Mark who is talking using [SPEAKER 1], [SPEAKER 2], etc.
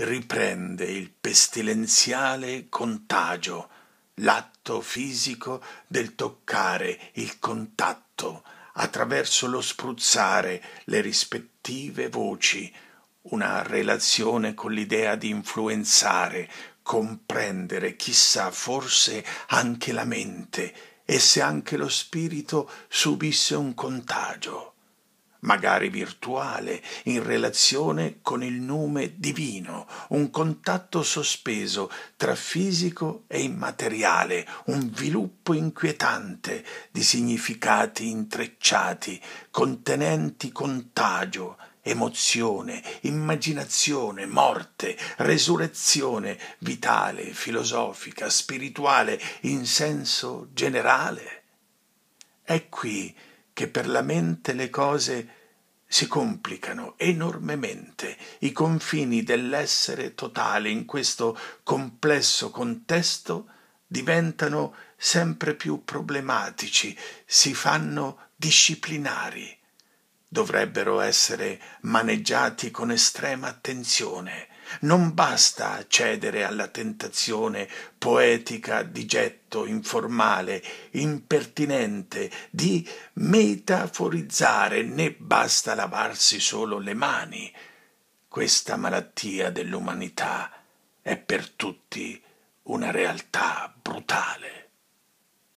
[SPEAKER 1] riprende il pestilenziale contagio, l'atto fisico del toccare, il contatto, attraverso lo spruzzare le rispettive voci, una relazione con l'idea di influenzare, comprendere, chissà, forse anche la mente, e se anche lo spirito subisse un contagio magari virtuale, in relazione con il nome divino, un contatto sospeso tra fisico e immateriale, un viluppo inquietante di significati intrecciati, contenenti contagio, emozione, immaginazione, morte, resurrezione vitale, filosofica, spirituale, in senso generale. È qui che per la mente le cose si complicano enormemente i confini dell'essere totale in questo complesso contesto diventano sempre più problematici, si fanno disciplinari. Dovrebbero essere maneggiati con estrema attenzione, non basta cedere alla tentazione poetica di getto informale, impertinente, di metaforizzare, né basta lavarsi solo le mani. Questa malattia dell'umanità è per tutti una realtà brutale.